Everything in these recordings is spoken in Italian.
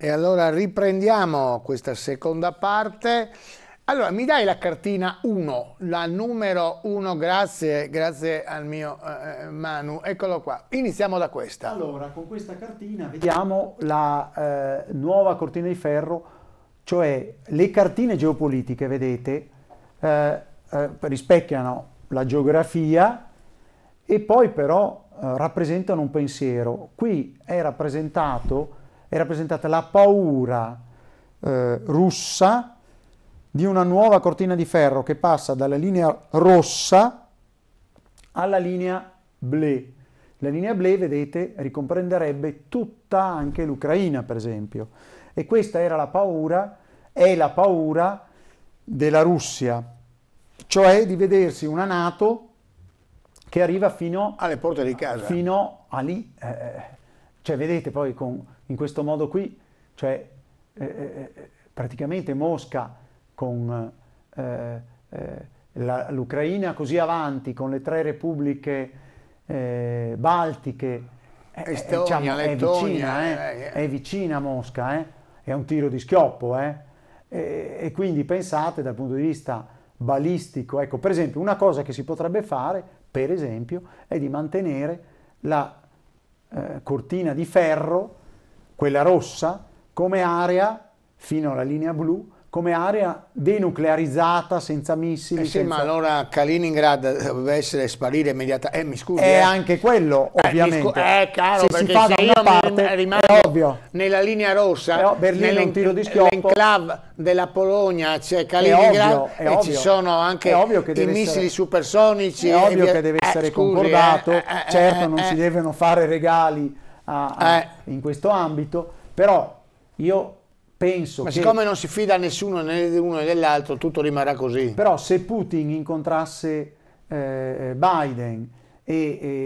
E allora riprendiamo questa seconda parte. Allora, mi dai la cartina 1, la numero 1, grazie, grazie al mio eh, eh, Manu. Eccolo qua, iniziamo da questa. Allora, con questa cartina vediamo la eh, nuova cortina di ferro, cioè le cartine geopolitiche, vedete, eh, eh rispecchiano la geografia e poi però eh, rappresentano un pensiero. Qui è rappresentato è rappresentata la paura eh, russa di una nuova cortina di ferro che passa dalla linea rossa alla linea blu. La linea blu, vedete, ricomprenderebbe tutta anche l'Ucraina, per esempio. E questa era la paura, è la paura della Russia, cioè di vedersi una Nato che arriva fino alle porte di casa. Fino a lì. Eh, cioè, vedete poi con, in questo modo qui, cioè, eh, eh, eh praticamente Mosca con eh, eh, la, l'Ucraina così avanti, con le tre repubbliche baltiche, Estonia, diciamo, Lettonia, è, vicina, è vicina Mosca, è un tiro di schioppo. E, e, quindi pensate dal punto di vista balistico, ecco per esempio una cosa che si potrebbe fare, per esempio, è di mantenere la eh, cortina di ferro, quella rossa, come area fino alla linea blu come area denuclearizzata, senza missili. Eh sì, senza... ma allora Kaliningrad doveva essere sparire immediatamente. Eh, mi scusi. È eh, eh. anche quello, eh, ovviamente. Eh, scu- eh caro, se si fa se da una parte, rimango è ovvio. Nella linea rossa, Però Berlino è un tiro di schioppo. L'enclave della Polonia c'è cioè Kaliningrad è ovvio, è e ci sono anche i missili essere... supersonici. È ovvio via... che deve eh, essere scusi, concordato. certo, non si devono fare regali a, a, in questo ambito, però io penso Ma che... siccome non si fida nessuno né dell'uno né dell'altro, tutto rimarrà così. Però se Putin incontrasse eh, Biden e,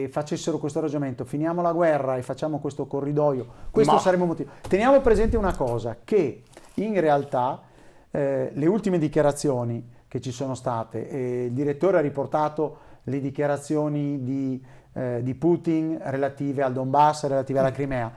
e, facessero questo ragionamento, finiamo la guerra e facciamo questo corridoio, questo Ma... sarebbe un motivo. Teniamo presente una cosa, che in realtà eh, le ultime dichiarazioni che ci sono state, eh, il direttore ha riportato le dichiarazioni di, eh, di Putin relative al Donbass, relative alla mm. Crimea,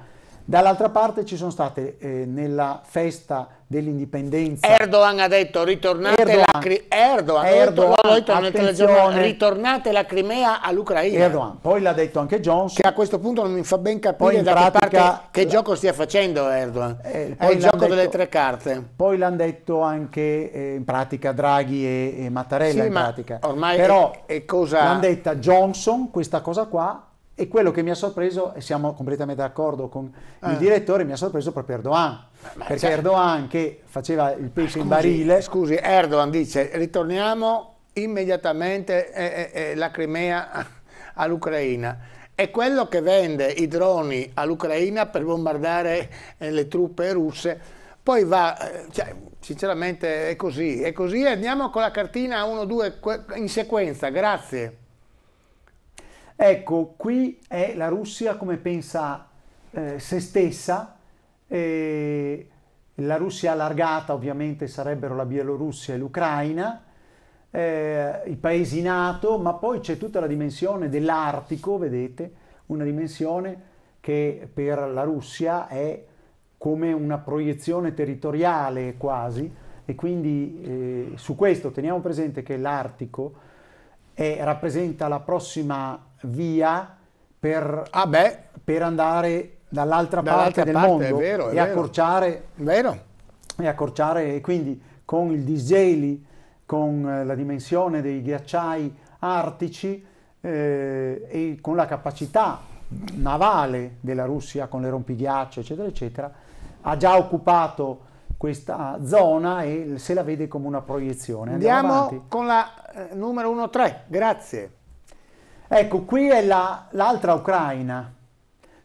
Dall'altra parte ci sono state eh, nella festa dell'indipendenza. Erdogan ha detto ritornate Erdogan, la, Cri- Erdogan, Erdogan, Erdogan detto, ritornate la Crimea all'Ucraina. Erdogan, poi l'ha detto anche Johnson. Che a questo punto non mi fa ben capire pratica, che, parte, che la, gioco stia facendo Erdogan. Eh, È il gioco detto, delle tre carte. Poi l'hanno detto anche eh, in pratica Draghi e, e Mattarella sì, in pratica. Ormai Però è, è cosa... l'hanno detta Johnson questa cosa qua e quello che mi ha sorpreso, e siamo completamente d'accordo con eh. il direttore, mi ha sorpreso proprio Erdogan. Ma perché certo. Erdogan che faceva il pesce scusi, in barile. Scusi, Erdogan dice ritorniamo immediatamente eh, eh, eh la Crimea all'Ucraina. È quello che vende i droni all'Ucraina per bombardare eh, le truppe russe. Poi va, eh, cioè, sinceramente è così, è così. Andiamo con la cartina 1-2 in sequenza, grazie. Ecco, qui è la Russia come pensa eh, se stessa, eh, la Russia allargata ovviamente sarebbero la Bielorussia e l'Ucraina, eh, i paesi NATO, ma poi c'è tutta la dimensione dell'Artico, vedete, una dimensione che per la Russia è come una proiezione territoriale quasi e quindi eh, su questo teniamo presente che l'Artico eh, rappresenta la prossima via per, ah per andare dall'altra parte del parte, mondo vero, e, accorciare, e accorciare. E quindi con il disgeli, con eh, la dimensione dei ghiacciai artici eh, e con la capacità navale della Russia con le rompighiacce eccetera, eccetera, ha già occupato questa zona e se la vede come una proiezione. Andiamo, Andiamo con la eh, numero 1-3, grazie. Ecco, qui è l'altra Ucraina,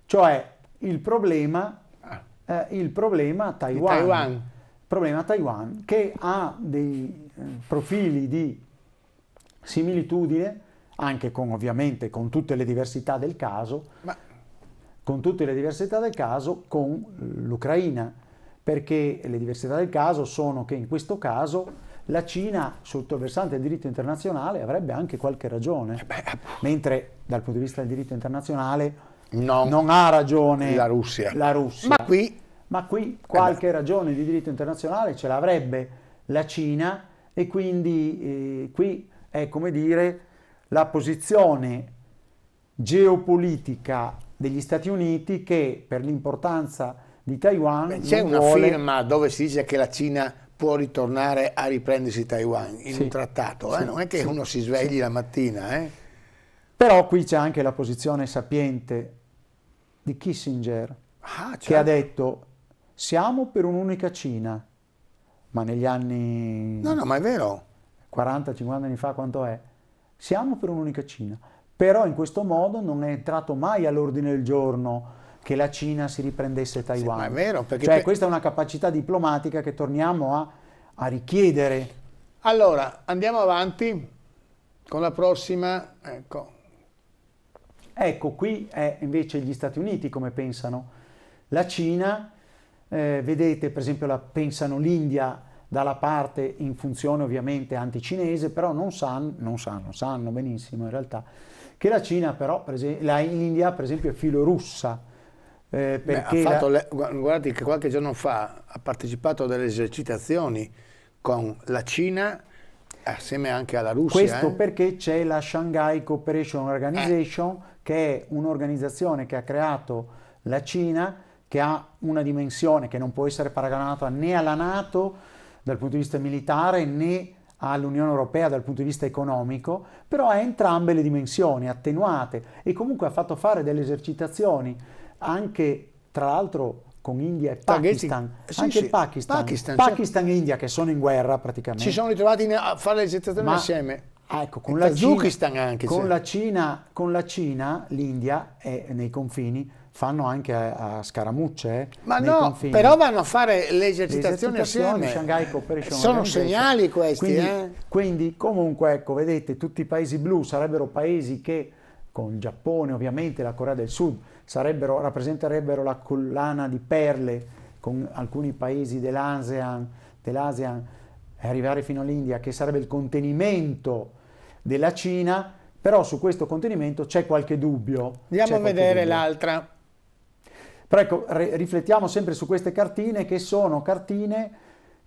cioè il problema, ah. eh, il problema Taiwan. Taiwan. Problema Taiwan che ha dei eh, profili di similitudine, anche con ovviamente con tutte le diversità del caso, Ma... con tutte le diversità del caso con l'Ucraina, perché le diversità del caso sono che in questo caso la Cina sotto il versante del diritto internazionale avrebbe anche qualche ragione, eh Beh, mentre dal punto di vista del diritto internazionale no. non ha ragione la Russia. La Russia. Ma, qui, Ma qui qualche eh ragione di diritto internazionale ce l'avrebbe la Cina e quindi eh, qui è come dire la posizione geopolitica degli Stati Uniti che per l'importanza di Taiwan... Beh, c'è una vuole... firma dove si dice che la Cina può ritornare a riprendersi Taiwan in sì. un trattato, eh? sì. non è che sì. uno si svegli la mattina. Eh? Però qui c'è anche la posizione sapiente di Kissinger ah, certo. che ha detto siamo per un'unica Cina, ma negli anni... No, no, ma è vero. 40-50 anni fa quanto è? Siamo per un'unica Cina, però in questo modo non è entrato mai all'ordine del giorno che la Cina si riprendesse Taiwan. Sì, ma è vero, perché... Cioè, questa è una capacità diplomatica che torniamo a, a richiedere. Allora, andiamo avanti con la prossima. Ecco. Ecco, qui è invece gli Stati Uniti come pensano. La Cina, eh, vedete per esempio la pensano l'India dalla parte in funzione ovviamente anticinese, però non sanno, non sanno, sanno benissimo in realtà, che la Cina però, l'India per esempio è filo russa. Eh, perché Beh, le, guardate che qualche giorno fa ha partecipato a delle esercitazioni con la Cina assieme anche alla Russia. Questo eh? perché c'è la Shanghai Cooperation Organization eh. che è un'organizzazione che ha creato la Cina che ha una dimensione che non può essere paragonata né alla Nato dal punto di vista militare né all'Unione Europea dal punto di vista economico, però ha entrambe le dimensioni attenuate e comunque ha fatto fare delle esercitazioni anche tra l'altro con India e ah, Pakistan, sì, anche sì, Pakistan, Pakistan, Pakistan cioè, e India che sono in guerra praticamente. Si sono ritrovati a fare le gettazioni assieme. Ecco, con la, Cina, anche, con, la Cina, con la Cina, l'India è eh, nei confini, fanno anche a, a scaramucce. Eh, Ma no, confini. però vanno a fare le esercitazioni, le esercitazioni assieme. Sono segnali questi. Quindi, eh? quindi comunque, ecco, vedete, tutti i paesi blu sarebbero paesi che con il Giappone, ovviamente la Corea del Sud, rappresenterebbero la collana di perle con alcuni paesi dell'ASEAN, dell'ASEAN arrivare fino all'India, che sarebbe il contenimento della Cina, però su questo contenimento c'è qualche dubbio. Andiamo a vedere dubbio. l'altra. Però ecco, riflettiamo sempre su queste cartine che sono cartine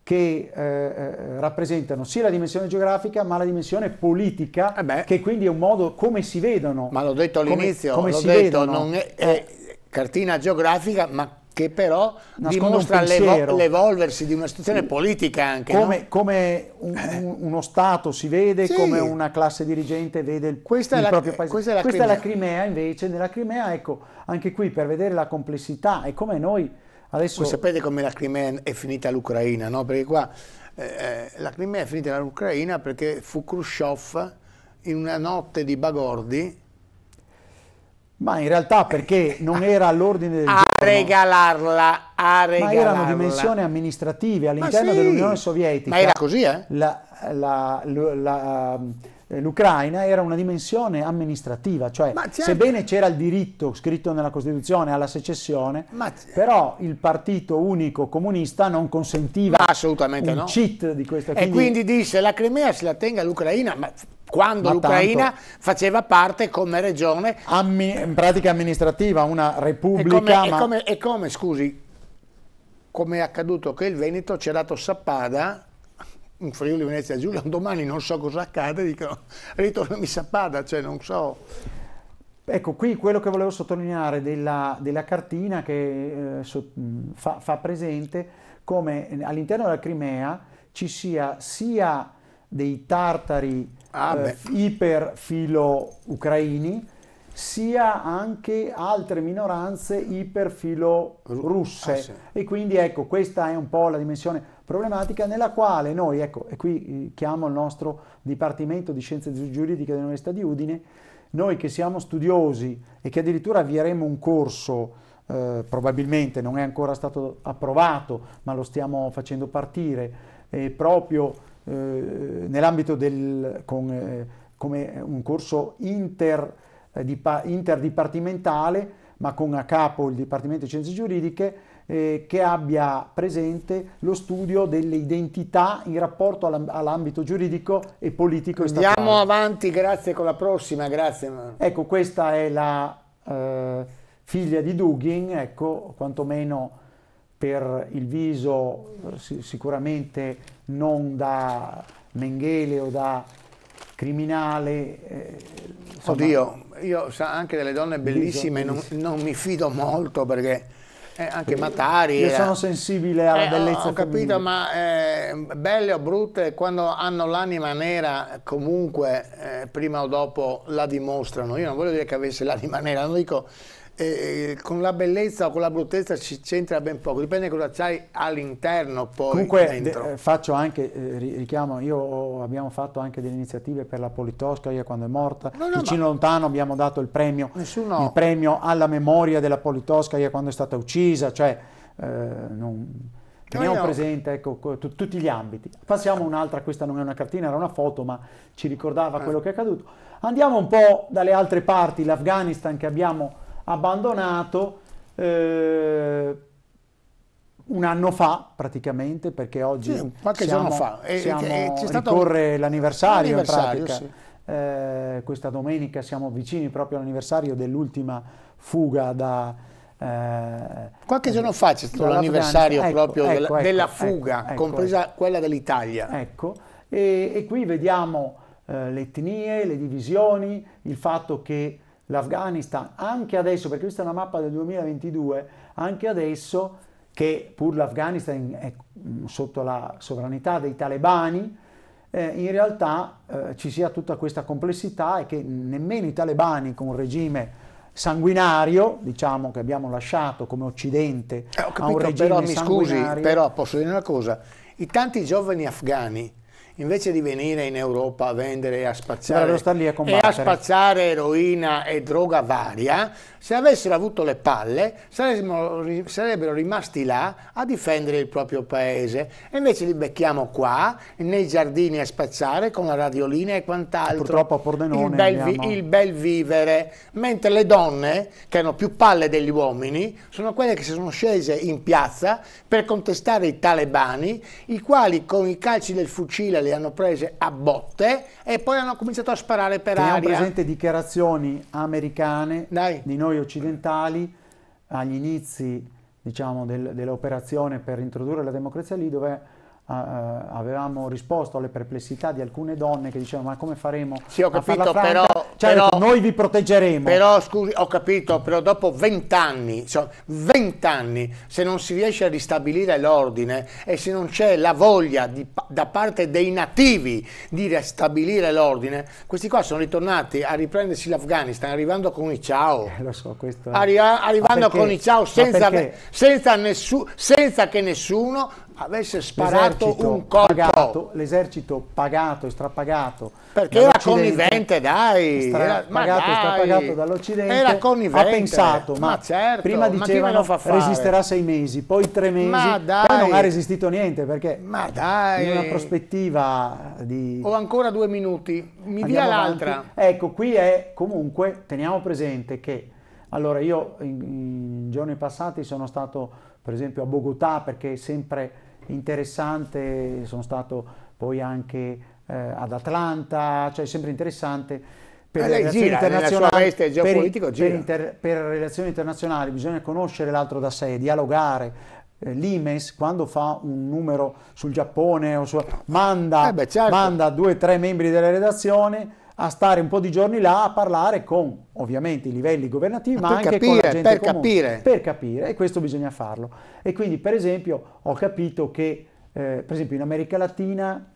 che eh, eh, rappresentano sia la dimensione geografica ma la dimensione politica, eh che quindi è un modo come si vedono. Ma l'ho detto all'inizio, come, come si detto, vedono. non è, eh. è cartina geografica, ma che però Nasconde dimostra l'evolversi di una situazione sì. politica anche. Come, no? come eh. un, uno Stato si vede, sì. come una classe dirigente vede il, questa il la, proprio paese. Questa, è la, questa è la, Crimea invece, nella Crimea, ecco, anche qui per vedere la complessità e come noi Adesso... Voi sapete come la Crimea è finita l'Ucraina, no? Perché qua eh, eh, la Crimea è finita l'Ucraina perché fu Khrushchev in una notte di Bagordi ma in realtà perché non eh. era all'ordine del a giorno. Regalarla, a regalarla. Ma erano dimensioni amministrative all'interno sì, dell'Unione Sovietica. Ma era così, eh? La, la, la, eh, l'Ucraina era una dimensione amministrativa, cioè sebbene c'era il diritto scritto nella Costituzione alla secessione, però il partito unico comunista non consentiva un no. cheat di questa quindi... E quindi disse la Crimea se la tenga l'Ucraina, ma quando l'Ucraina faceva parte come regione... Ammi, in pratica amministrativa, una repubblica... E come, ma... e come, e come scusi, come è accaduto che il Veneto ci ha dato Sappada un Friuli Venezia Giulia, un domani non so cosa accade, dicono ritornami Sappada, cioè non so. Ecco, qui quello che volevo sottolineare della, della cartina che eh, so, fa, fa, presente come all'interno della Crimea ci sia sia dei tartari ah, eh, iperfilo ucraini, sia anche altre minoranze iperfilo russe. Ah, sì. E quindi ecco, questa è un po' la dimensione problematica nella quale noi, ecco, e qui eh, chiamo il nostro Dipartimento di Scienze Giuridiche dell'Università di Udine, noi che siamo studiosi e che addirittura avvieremo un corso, eh, probabilmente non è ancora stato approvato, ma lo stiamo facendo partire, eh, proprio eh, nell'ambito del, con, eh, come un corso inter eh, interdipartimentale, ma con a capo il Dipartimento di Scienze Giuridiche, eh, che abbia presente lo studio delle identità in rapporto all'ambito giuridico e politico. Andiamo statale. avanti, grazie con la prossima, grazie. Ecco, questa è la eh, figlia di Dugin, ecco, quantomeno per il viso eh, sicuramente non da Mengele o da criminale. Eh, insomma, Oddio, io sa, anche delle donne bellissime non, non mi fido molto perché... Eh, anche Matari. Io sono sensibile alla eh, bellezza. Ho capito, ma eh, belle o brutte, quando hanno l'anima nera, comunque eh, prima o dopo la dimostrano. Io non voglio dire che avesse l'anima nera, non dico eh, con la bellezza o con la bruttezza ci c'entra ben poco, dipende cosa c'hai all'interno poi Comunque dentro. Eh, faccio anche, eh, richiamo, io abbiamo fatto anche delle iniziative per la Politosca, io quando è morta, no, no, vicino ma... lontano abbiamo dato il premio, Nessuno... il premio alla memoria della Politosca, io quando è stata uccisa, cioè eh, non... Teniamo presente ecco, tutti gli ambiti. Passiamo un'altra, questa non è una cartina, era una foto, ma ci ricordava ah. quello che è accaduto. Andiamo un po' dalle altre parti, l'Afghanistan che abbiamo abbandonato eh, un anno fa praticamente, perché oggi sì, qualche siamo, giorno fa. E, siamo, e, e ricorre l'anniversario in pratica. Sì. Eh, questa domenica siamo vicini proprio all'anniversario dell'ultima fuga da... Eh, Qualche giorno fa c'è stato l'anniversario ecco, proprio ecco, ecco, della, ecco, della, fuga, ecco, compresa ecco. quella dell'Italia. Ecco, e, e, qui vediamo eh, le etnie, le divisioni, il fatto che l'Afghanistan, anche adesso, perché questa è una mappa del 2022, anche adesso che pur l'Afghanistan è mm, sotto la sovranità dei talebani, eh, in realtà eh, ci sia tutta questa complessità e che nemmeno i talebani con un regime sanguinario, diciamo che abbiamo lasciato come Occidente eh, capito, a un regime però, mi scusi, però posso dire una cosa, i tanti giovani afghani invece di venire in Europa a vendere e a spazzare, a e a spazzare eroina e droga varia, se avessero avuto le palle sarebbero rimasti là a difendere il proprio paese e invece li becchiamo qua nei giardini a spazzare con la radiolina e quant'altro. Purtroppo a Pordenone il bel, abbiamo... il bel vivere, mentre le donne che hanno più palle degli uomini sono quelle che si sono scese in piazza per contestare i talebani, i quali con i calci del fucile le hanno prese a botte e poi hanno cominciato a sparare per Teniamo aria. presente dichiarazioni americane Dai. di noi occidentali agli inizi diciamo, del, dell'operazione per introdurre la democrazia lì dove uh, avevamo risposto alle perplessità di alcune donne che dicevano ma come faremo sì, ho capito, però, cioè, però, noi vi proteggeremo però scusi ho capito però dopo vent'anni cioè, vent'anni se non si riesce a ristabilire l'ordine e se non c'è la voglia di, da parte dei nativi di ristabilire l'ordine questi qua sono ritornati a riprendersi l'Afghanistan arrivando con i ciao eh, lo so questo è... Arri arrivando con i ciao senza, senza, nessu senza che nessuno avesse sparato un colpo. L'esercito pagato e strapagato. Perché era connivente, dai. Era, pagato e strapagato dall'Occidente. Era connivente. Ha pensato, ma, ma certo, prima dicevano ma resisterà sei mesi, poi tre mesi, ma dai. poi non ha resistito niente perché ma dai. in una prospettiva di... Ho ancora due minuti, mi dia l'altra. Ecco, qui è comunque, teniamo presente che... Allora, io in, in giorni passati sono stato per esempio a Bogotà perché sempre interessante, sono stato poi anche eh, ad Atlanta, cioè sempre interessante. Per ah, le, gira, per, per, inter, per relazioni internazionali bisogna conoscere l'altro da sé, dialogare, eh, l'IMES quando fa un numero sul Giappone su... manda, eh beh, certo. manda, due o tre membri della redazione a stare un po' di giorni là a parlare con ovviamente i livelli governativi, ma, ma anche capire, con la gente per comune, capire. per capire e questo bisogna farlo. E quindi per esempio ho capito che eh, per esempio in America Latina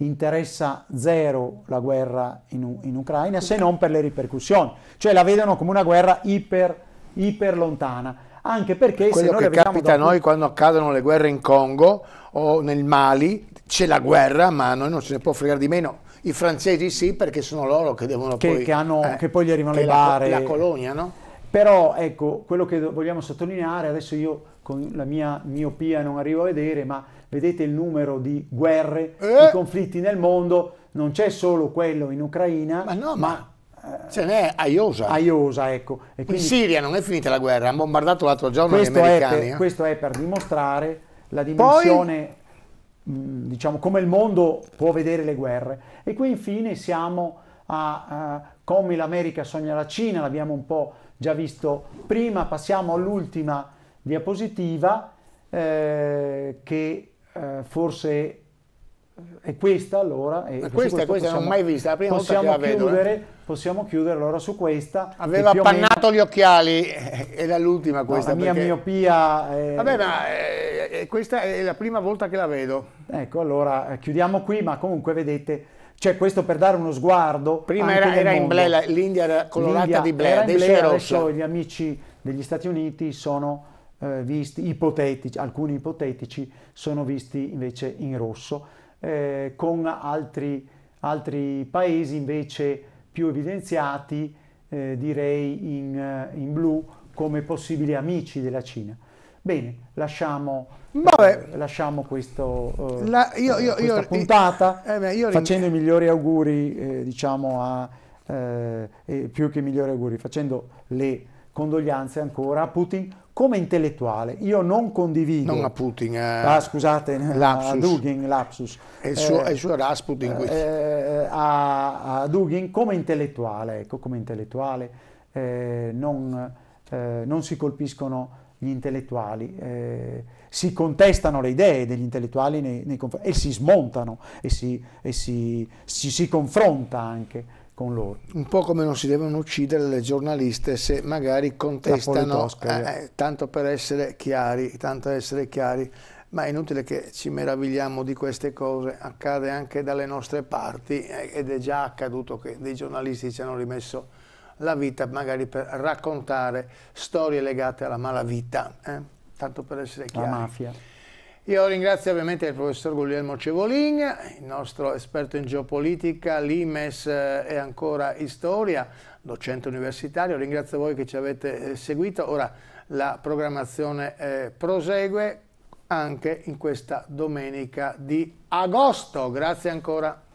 interessa zero la guerra in, in, Ucraina se non per le ripercussioni, cioè la vedono come una guerra iper, iper lontana. Anche perché Quello se noi che capita a noi quando accadono le guerre in Congo o nel Mali, c'è la guerra, ma a noi non se ne può fregare di meno i francesi sì, perché sono loro che devono che, poi... Che, hanno, eh, che poi gli arrivano le bare. La, colonia, no? Però ecco, quello che vogliamo sottolineare, adesso io con la mia miopia non arrivo a vedere, ma vedete il numero di guerre, eh? conflitti nel mondo, non c'è solo quello in Ucraina, ma, no, ma, ma eh, ce n'è a Iosa. ecco. E quindi, in Siria non è finita la guerra, hanno bombardato l'altro giorno gli americani. È per, eh? Questo è per dimostrare la dimensione... Poi, Mm, diciamo, come il mondo può vedere le guerre. E qui infine siamo a uh, come l'America sogna la Cina, l'abbiamo un po' già visto prima, passiamo all'ultima diapositiva eh, che eh, forse eh, è questa allora. E questa, questa possiamo, non l'ho mai vista, la prima possiamo volta che la chiudere, vedo, eh? Possiamo chiudere allora su questa. Aveva appannato meno, gli occhiali, era l'ultima questa. No, la mia perché... miopia... Vabbè, ma eh, eh, questa è la prima volta che la vedo. Ecco, allora eh, chiudiamo qui, ma comunque vedete, cioè questo per dare uno sguardo. Prima era, era in Blair, l'India era colorata di Blair, adesso Blair, Adesso gli amici degli Stati Uniti sono eh, visti, ipotetici, alcuni ipotetici sono visti invece in rosso, eh, con altri, altri, paesi invece più evidenziati, eh, direi in, eh, in blu, come possibili amici della Cina. Bene, lasciamo, Vabbè, eh, lasciamo questo, eh, la, io, io, questa io, puntata eh, eh, beh, facendo i migliori auguri, eh, diciamo, a, più che i migliori auguri, facendo le condoglianze ancora a Putin come intellettuale. Io non condivido... Non a Putin, eh, ah, scusate, lapsus. a Dugin, lapsus. E il suo, eh, suo Rasputin. Eh, a, a, Dugin come intellettuale, ecco, come intellettuale non, non si colpiscono gli intellettuali, eh, si contestano le idee degli intellettuali nei, nei e si smontano e, si, e si, si, si, confronta anche con loro. Un po' come non si devono uccidere le giornaliste se magari contestano, eh, eh, tanto per essere chiari, tanto per essere chiari, ma è inutile che ci meravigliamo di queste cose, accade anche dalle nostre parti eh, ed è già accaduto che dei giornalisti ci hanno rimesso la vita magari per raccontare storie legate alla malavita, eh? tanto per essere chiari. La mafia. Io ringrazio ovviamente il professor Guglielmo Cevolin, il nostro esperto in geopolitica, l'IMES eh, e ancora storia, docente universitario. Ringrazio voi che ci avete eh, seguito. Ora la programmazione eh, prosegue anche in questa domenica di agosto. Grazie ancora.